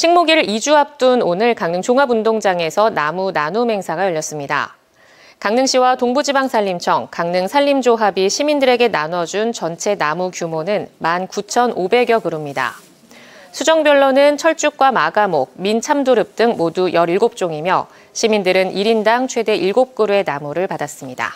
식목일 2주 앞둔 오늘 강릉 종합운동장에서 나무 나눔 행사가 열렸습니다. 강릉시와 동부지방산림청, 강릉산림조합이 시민들에게 나눠준 전체 나무 규모는 19,500여 그루입니다. 수정별로는 철쭉과 마가목, 민참두릅등 모두 17종이며 시민들은 1인당 최대 7그루의 나무를 받았습니다.